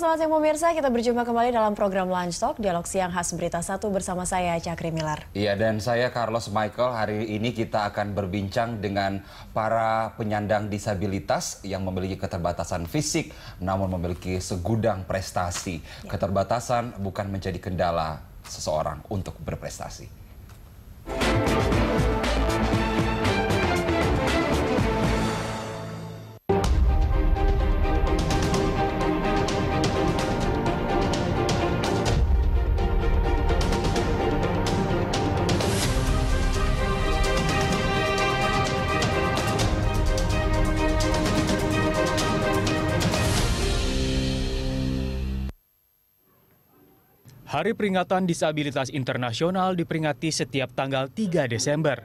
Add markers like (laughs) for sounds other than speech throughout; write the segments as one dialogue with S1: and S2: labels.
S1: selamat siang pemirsa. Kita berjumpa kembali dalam program Lunch Talk, dialog siang khas Berita Satu bersama saya Cakri Milar.
S2: Iya dan saya Carlos Michael. Hari ini kita akan berbincang dengan para penyandang disabilitas yang memiliki keterbatasan fisik namun memiliki segudang prestasi. Ya. Keterbatasan bukan menjadi kendala seseorang untuk berprestasi.
S3: Hari Peringatan Disabilitas Internasional diperingati setiap tanggal 3 Desember.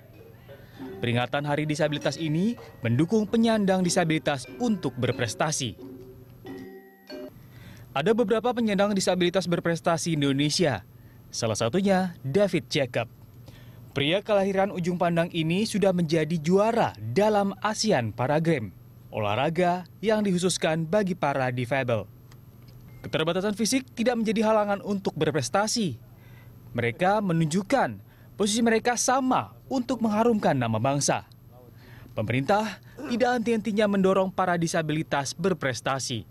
S3: Peringatan Hari Disabilitas ini mendukung penyandang disabilitas untuk berprestasi. Ada beberapa penyandang disabilitas berprestasi Indonesia, salah satunya David Jacob. Pria kelahiran ujung pandang ini sudah menjadi juara dalam ASEAN Paragame, olahraga yang dihususkan bagi para difabel. Keterbatasan fisik tidak menjadi halangan untuk berprestasi. Mereka menunjukkan posisi mereka sama untuk mengharumkan nama bangsa. Pemerintah tidak henti-hentinya mendorong para disabilitas berprestasi.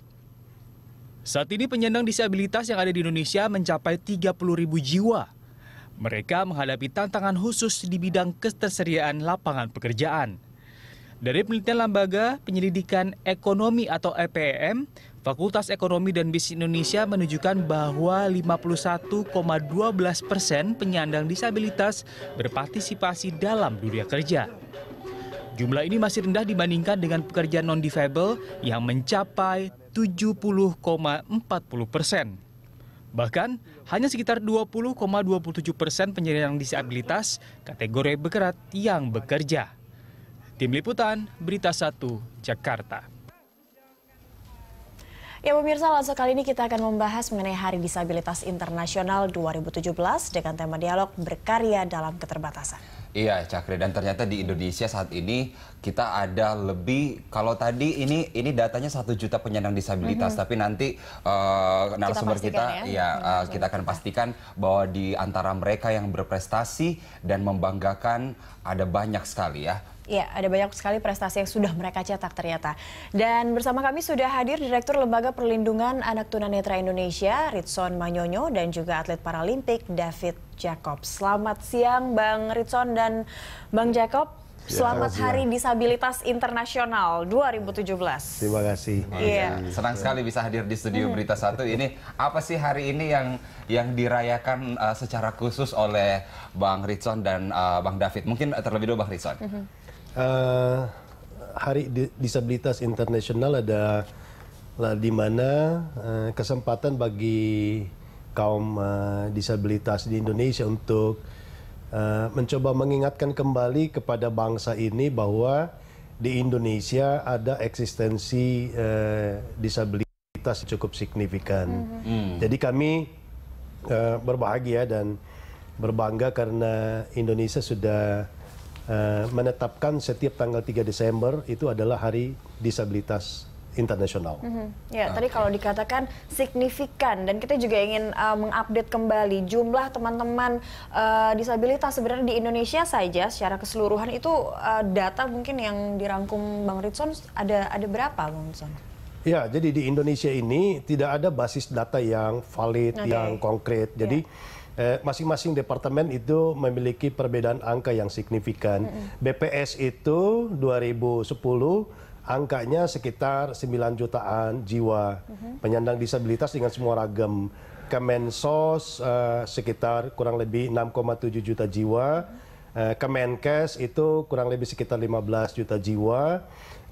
S3: Saat ini penyandang disabilitas yang ada di Indonesia mencapai 30 ribu jiwa. Mereka menghadapi tantangan khusus di bidang ketersediaan lapangan pekerjaan. Dari penelitian Lembaga Penyelidikan Ekonomi atau EPM, Fakultas Ekonomi dan Bisnis Indonesia menunjukkan bahwa 51,12 persen penyandang disabilitas berpartisipasi dalam dunia kerja. Jumlah ini masih rendah dibandingkan dengan pekerja non defable yang mencapai 70,40 persen. Bahkan, hanya sekitar 20,27 persen penyandang disabilitas kategori berat yang bekerja. Tim Liputan, Berita 1, Jakarta.
S1: Ya pemirsa, langsung kali ini kita akan membahas mengenai Hari Disabilitas Internasional 2017 dengan tema dialog berkarya dalam keterbatasan.
S2: Iya, Cakri. Dan ternyata di Indonesia saat ini kita ada lebih kalau tadi ini ini datanya satu juta penyandang disabilitas, mm -hmm. tapi nanti uh, narasumber kita, kita ya, ya uh, kita akan pastikan bahwa di antara mereka yang berprestasi dan membanggakan ada banyak sekali ya.
S1: Ya, ada banyak sekali prestasi yang sudah mereka cetak ternyata. Dan bersama kami sudah hadir Direktur Lembaga Perlindungan Anak Tunanetra Indonesia, Ritson Manyonyo, dan juga atlet paralimpik David Jacob. Selamat siang Bang Ritson dan Bang Jacob. Ya, selamat ya, Hari Disabilitas Internasional 2017.
S2: Terima kasih. Iya. Senang sekali bisa hadir di studio hmm. Berita Satu. Ini apa sih hari ini yang yang dirayakan uh, secara khusus oleh Bang Ritson dan uh, Bang David? Mungkin terlebih dulu Bang Ritson.
S4: -hmm. Eh, hari Disabilitas Internasional ada di mana eh, kesempatan bagi kaum eh, disabilitas di Indonesia untuk mencoba mengingatkan kembali kepada bangsa ini bahwa di Indonesia ada eksistensi disabilitas cukup signifikan. Mm-hmm. Mm -hmm. Jadi kami berbahagia dan berbangga karena Indonesia sudah Eh, menetapkan setiap tanggal 3 Desember itu adalah hari disabilitas internasional.
S1: Mm -hmm. Ya, okay. tadi kalau dikatakan signifikan dan kita juga ingin uh, mengupdate kembali jumlah teman-teman uh, disabilitas sebenarnya di Indonesia saja secara keseluruhan itu uh, data mungkin yang dirangkum Bang Ritson ada ada berapa Bang Ritson?
S4: Ya, jadi di Indonesia ini tidak ada basis data yang valid, okay. yang konkret. Jadi yeah Eh, masing-masing departemen itu memiliki perbedaan angka yang signifikan. BPS itu 2010 angkanya sekitar 9 jutaan jiwa mm-hmm. penyandang disabilitas dengan semua ragam. Kemensos eh, sekitar kurang lebih 6,7 juta jiwa Eh, Kemenkes itu kurang lebih sekitar 15 juta jiwa.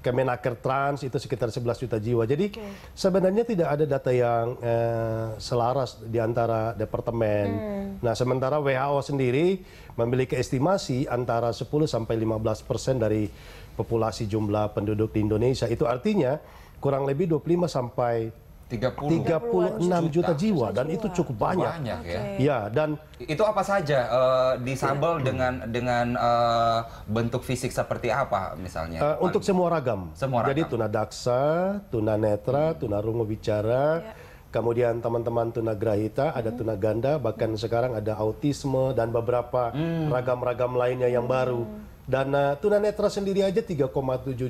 S4: Kemenaker Trans itu sekitar 11 juta jiwa. Jadi okay. sebenarnya tidak ada data yang eh, selaras di antara departemen. Hmm. Nah, sementara WHO sendiri memiliki estimasi antara 10 sampai 15 persen dari populasi jumlah penduduk di Indonesia. Itu artinya kurang lebih 25 sampai tiga puluh enam juta jiwa dan itu cukup banyak. Banyak ya. Okay. Ya,
S2: dan itu apa saja uh, disambel yeah. dengan dengan uh, bentuk fisik seperti apa misalnya? Uh, untuk
S4: semua ragam. Semua ragam. Jadi tuna netra hmm. tunarungu bicara, yeah. Kemudian teman-teman tunagrahita, hmm. ada ganda bahkan hmm. sekarang ada autisme dan beberapa hmm. ragam-ragam hmm. lainnya yang hmm. baru dana tunanetra sendiri aja 3,7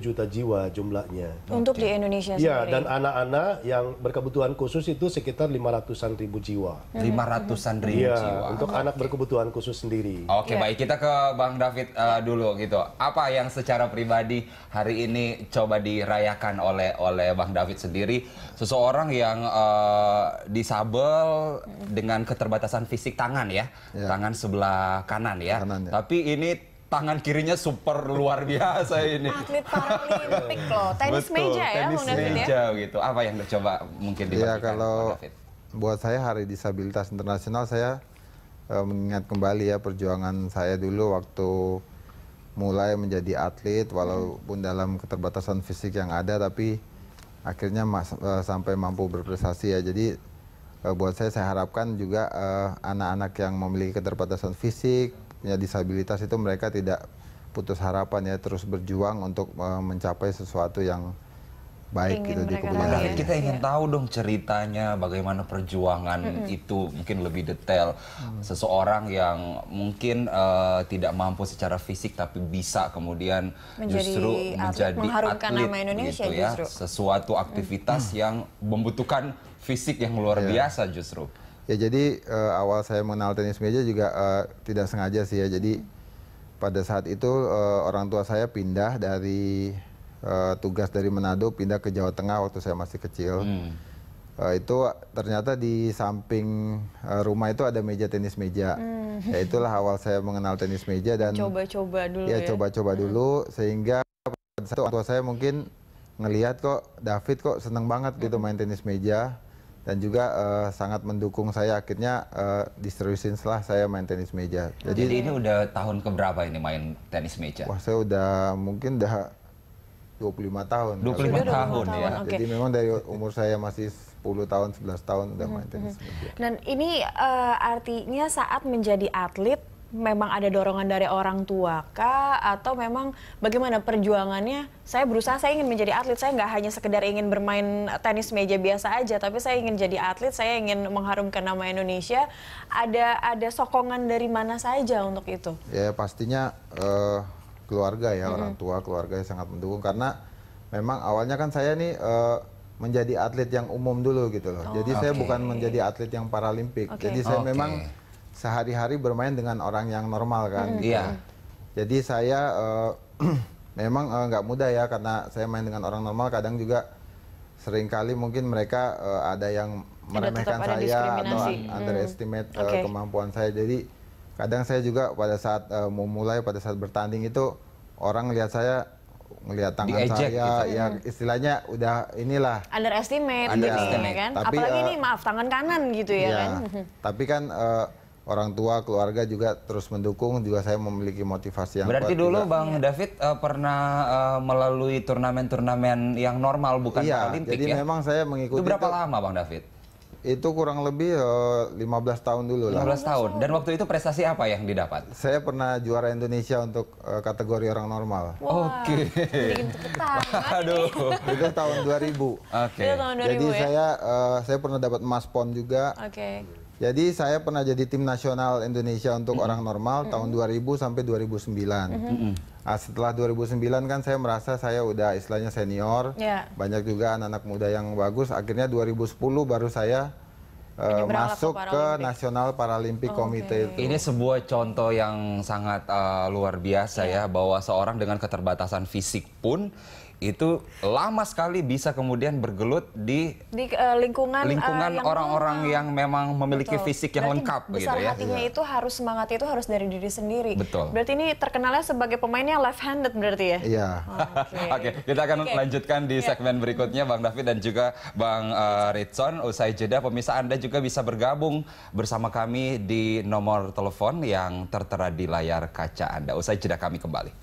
S4: juta jiwa jumlahnya.
S1: Untuk di Indonesia iya, sendiri. Ya, dan
S4: anak-anak yang berkebutuhan khusus itu sekitar 500-an ribu jiwa. 500-an hmm. ribu ya, jiwa. untuk okay. anak berkebutuhan khusus sendiri. Oke, okay, ya.
S2: baik kita ke Bang David uh, dulu gitu. Apa yang secara pribadi hari ini coba dirayakan oleh oleh Bang David sendiri seseorang yang uh, disabel hmm. dengan keterbatasan fisik tangan ya, ya. tangan sebelah kanan ya. Kanan, ya. Tapi ini tangan kirinya super luar biasa ini.
S4: Atlet paralimpik loh, tenis meja ya, tenis ya? meja
S2: ya? gitu. Apa yang coba
S5: mungkin di. Ya kalau buat saya Hari Disabilitas Internasional saya e, mengingat kembali ya perjuangan saya dulu waktu mulai menjadi atlet walaupun dalam keterbatasan fisik yang ada tapi akhirnya mas, e, sampai mampu berprestasi ya. Jadi e, buat saya saya harapkan juga anak-anak yang memiliki keterbatasan fisik punya disabilitas itu mereka tidak putus harapan ya terus berjuang untuk uh, mencapai sesuatu yang baik ingin gitu di kemudian hari. Kita ingin iya. tahu dong ceritanya bagaimana
S2: perjuangan -hmm. itu mungkin lebih detail hmm. seseorang yang mungkin uh, tidak mampu secara fisik tapi bisa kemudian menjadi justru atlet, menjadi atlet nama Indonesia gitu ya justru. sesuatu aktivitas hmm. yang membutuhkan fisik yang luar yeah. biasa justru.
S5: Ya jadi uh, awal saya mengenal tenis meja juga uh, tidak sengaja sih ya. Jadi pada saat itu uh, orang tua saya pindah dari uh, tugas dari Manado pindah ke Jawa Tengah waktu saya masih kecil. Hmm. Uh, itu ternyata di samping uh, rumah itu ada meja tenis meja. Hmm. Ya itulah awal saya mengenal tenis meja dan
S1: coba-coba dulu ya. ya.
S5: coba-coba ya. dulu hmm. sehingga pada saat itu orang tua saya mungkin ngelihat kok David kok seneng banget gitu hmm. gitu main tenis meja dan juga uh, sangat mendukung saya akhirnya uh, eh, diseriusin setelah saya main tenis meja. Jadi, Jadi ini udah
S2: tahun keberapa ini main tenis meja? Wah
S5: saya udah mungkin udah 25 tahun. 25 tahun, ya? tahun ya. Okay. Jadi memang dari umur saya masih 10 tahun, 11 tahun udah hmm, main tenis
S1: hmm. meja. Dan ini uh, artinya saat menjadi atlet memang ada dorongan dari orang tua kah atau memang bagaimana perjuangannya saya berusaha saya ingin menjadi atlet saya nggak hanya sekedar ingin bermain tenis meja biasa aja tapi saya ingin jadi atlet saya ingin mengharumkan nama Indonesia ada ada sokongan dari mana saja untuk itu
S5: ya pastinya uh, keluarga ya mm -hmm. orang tua keluarga yang sangat mendukung karena memang awalnya kan saya nih uh, menjadi atlet yang umum dulu gitu loh. Oh, Jadi okay. saya bukan menjadi atlet yang paralimpik. Okay. Jadi saya okay. memang sehari-hari bermain dengan orang yang normal kan. Hmm. Gitu iya. Mm -hmm. Jadi saya uh, (clears throat) memang eh, nggak uh, mudah ya karena saya main dengan orang normal kadang juga seringkali mungkin mereka uh, ada yang meremehkan ada saya atau hmm. underestimate uh, okay. kemampuan saya. Jadi kadang saya juga pada saat uh, mau mulai pada saat bertanding itu orang lihat saya melihat tangan saya gitu. Kan. ya istilahnya udah inilah
S1: underestimate, underestimate. gitu ya kan. Tapi, Apalagi uh, ini maaf tangan kanan gitu ya, ya kan.
S5: Tapi kan uh, orang tua, keluarga juga terus mendukung, juga saya memiliki motivasi yang Berarti kuat dulu juga. Bang
S2: iya. David uh, pernah uh, melalui turnamen-turnamen yang normal bukan iya, Paralimpik jadi ya? memang saya mengikuti Itu berapa itu, lama Bang David? Itu
S5: kurang lebih uh, eh, 15 tahun dulu 15 lah. 15 tahun. Dan waktu itu prestasi apa yang didapat? Saya pernah juara Indonesia untuk uh, kategori orang normal. Wow. Oke. Okay. (laughs) Aduh. itu tahun 2000. Oke. Okay. Jadi 2000, ya? saya uh, saya pernah dapat emas pon juga. Oke. Okay jadi saya pernah jadi tim nasional Indonesia untuk mm -hmm. orang normal mm -hmm. tahun 2000 sampai 2009. Mm -hmm. nah, setelah 2009 kan saya merasa saya udah istilahnya senior, yeah. banyak juga anak-anak muda yang bagus. Akhirnya 2010 baru saya uh, masuk ke, ke Nasional Paralimpik oh, Komite okay. Ini sebuah contoh yang
S2: sangat uh, luar biasa yeah. ya bahwa seorang dengan keterbatasan fisik pun itu lama sekali bisa kemudian bergelut di,
S1: di uh, lingkungan lingkungan eh, orang-orang
S2: uh, hmm, yang, yang memang memiliki betul. fisik yang Berarti lengkap gitu besar gitu ya. hatinya iya.
S1: itu harus semangat itu harus dari diri sendiri. Betul. Berarti ini terkenalnya sebagai pemain yang left handed berarti ya?
S2: Iya. Oke. Okay. (laughs) okay, kita akan okay. lanjutkan di yeah. segmen berikutnya Bang David dan juga Bang uh, Ritson usai jeda pemirsa Anda juga bisa bergabung bersama kami di nomor telepon yang tertera di layar kaca Anda. Usai jeda kami kembali.